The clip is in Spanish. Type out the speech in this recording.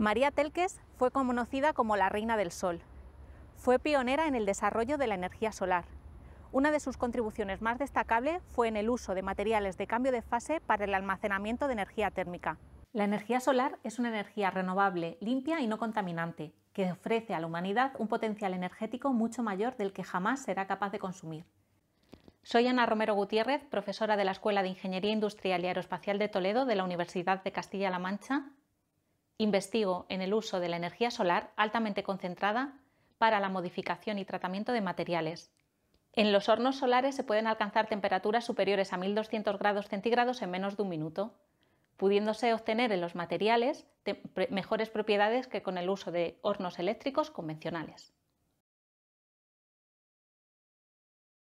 María Telques fue conocida como la Reina del Sol. Fue pionera en el desarrollo de la energía solar. Una de sus contribuciones más destacables fue en el uso de materiales de cambio de fase para el almacenamiento de energía térmica. La energía solar es una energía renovable, limpia y no contaminante, que ofrece a la humanidad un potencial energético mucho mayor del que jamás será capaz de consumir. Soy Ana Romero Gutiérrez, profesora de la Escuela de Ingeniería Industrial y Aeroespacial de Toledo de la Universidad de Castilla-La Mancha investigo en el uso de la energía solar altamente concentrada para la modificación y tratamiento de materiales. En los hornos solares se pueden alcanzar temperaturas superiores a 1200 grados centígrados en menos de un minuto, pudiéndose obtener en los materiales mejores propiedades que con el uso de hornos eléctricos convencionales.